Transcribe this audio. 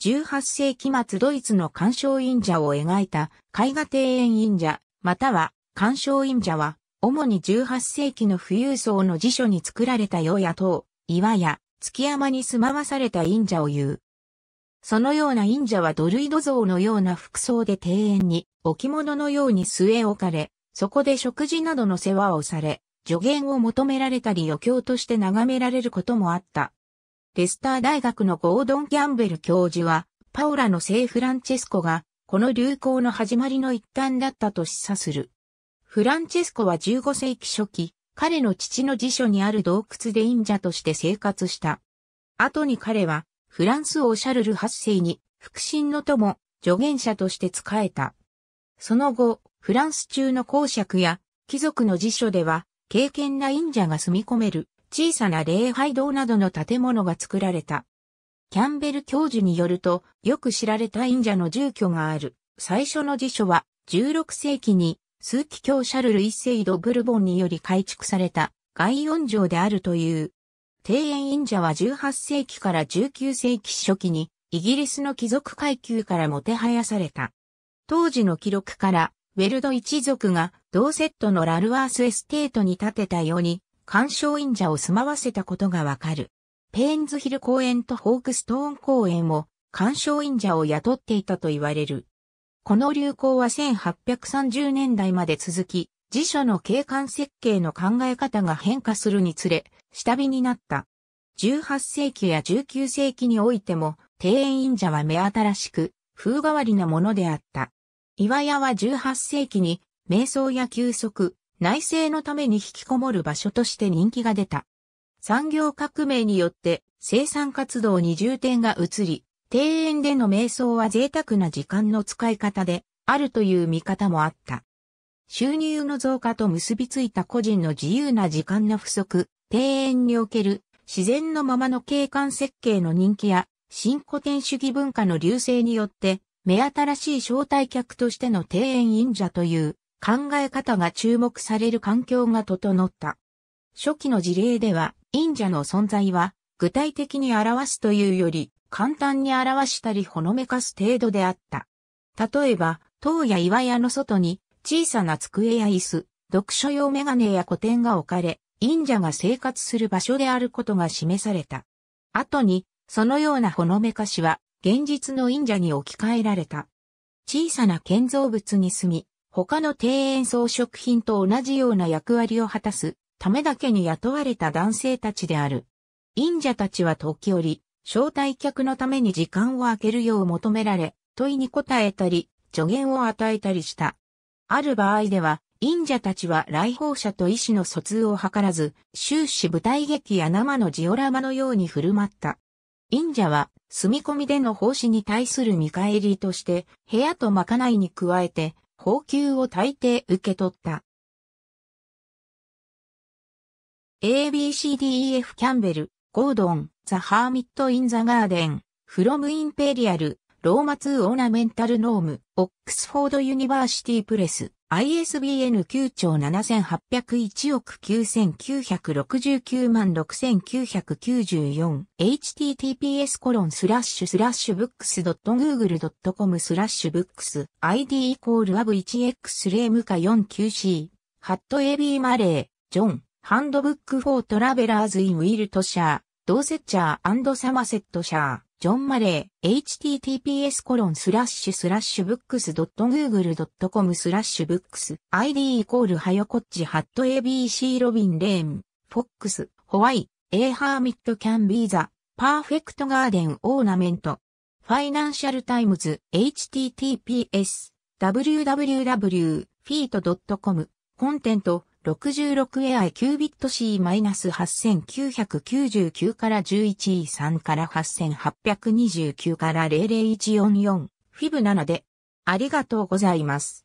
18世紀末ドイツの干渉忍者を描いた絵画庭園忍者、または干渉忍者は、主に18世紀の富裕層の辞書に作られた世や塔、岩や月山に住まわされた忍者を言う。そのような忍者はドルイド像のような服装で庭園に置物のように据え置かれ、そこで食事などの世話をされ、助言を求められたり余興として眺められることもあった。レスター大学のゴードン・ギャンベル教授は、パオラの聖フランチェスコが、この流行の始まりの一端だったと示唆する。フランチェスコは15世紀初期、彼の父の辞書にある洞窟で忍者として生活した。後に彼は、フランス王シャルル8世に、腹心の友、助言者として仕えた。その後、フランス中の公爵や貴族の辞書では、敬虔な忍者が住み込める小さな礼拝堂などの建物が作られた。キャンベル教授によると、よく知られた忍者の住居がある。最初の辞書は、16世紀に、数奇教シャルル一世ド・ブルボンにより改築された、外音城であるという。庭園忍者は18世紀から19世紀初期に、イギリスの貴族階級からもてはやされた。当時の記録から、ウェルド一族が同セットのラルワースエステートに建てたように鑑賞院者を住まわせたことがわかる。ペーンズヒル公園とホークストーン公園を鑑賞院者を雇っていたと言われる。この流行は1830年代まで続き、辞書の景観設計の考え方が変化するにつれ、下火になった。18世紀や19世紀においても、庭園院者は目新しく、風変わりなものであった。岩屋は18世紀に、瞑想や休息、内政のために引きこもる場所として人気が出た。産業革命によって生産活動に重点が移り、庭園での瞑想は贅沢な時間の使い方であるという見方もあった。収入の増加と結びついた個人の自由な時間の不足、庭園における自然のままの景観設計の人気や新古典主義文化の流星によって目新しい招待客としての庭園忍者という考え方が注目される環境が整った。初期の事例では、忍者の存在は具体的に表すというより、簡単に表したりほのめかす程度であった。例えば、塔や岩屋の外に小さな机や椅子、読書用メガネや古典が置かれ、忍者が生活する場所であることが示された。後に、そのようなほのめかしは、現実の忍者に置き換えられた。小さな建造物に住み、他の庭園装飾品と同じような役割を果たすためだけに雇われた男性たちである。忍者たちは時折、招待客のために時間を空けるよう求められ、問いに答えたり、助言を与えたりした。ある場合では、忍者たちは来訪者と意思の疎通を図らず、終始舞台劇や生のジオラマのように振る舞った。忍者は、住み込みでの奉仕に対する見返りとして、部屋とまかないに加えて、報給を大抵受け取った。ABCDEF キャンベル、ゴードン、ザ・ハーミット・イン・ザ・ガーデン、フロム・インペリアル、ローマ2オーナメンタルノーム、オックスフォードユニバーシティプレス、ISBN 9兆7801億9969万6994 https コロンスラッシュスラッシュブックス .google.com スラッシュブックス id イコールアブ1 x ームカ 49c ハット AB マレージョンハンドブックフォートラベラーズインウィルトシャードーセッチャーサマセットシャージョン・マレー、https コロンスラッシュスラッシュブックス .google.com スラッシュブックス ID イコールハヨコッチハット ABC ロビン・レーン、フォックス、ホワイ、A ハーミット・キャン・ビーザ、パーフェクト・ガーデン・オーナメント、ファイナンシャル・タイムズ、https、www.feet.com、コンテント、66AI キュービット C-8999 から 11E3 から8829から00144フィブ7でありがとうございます。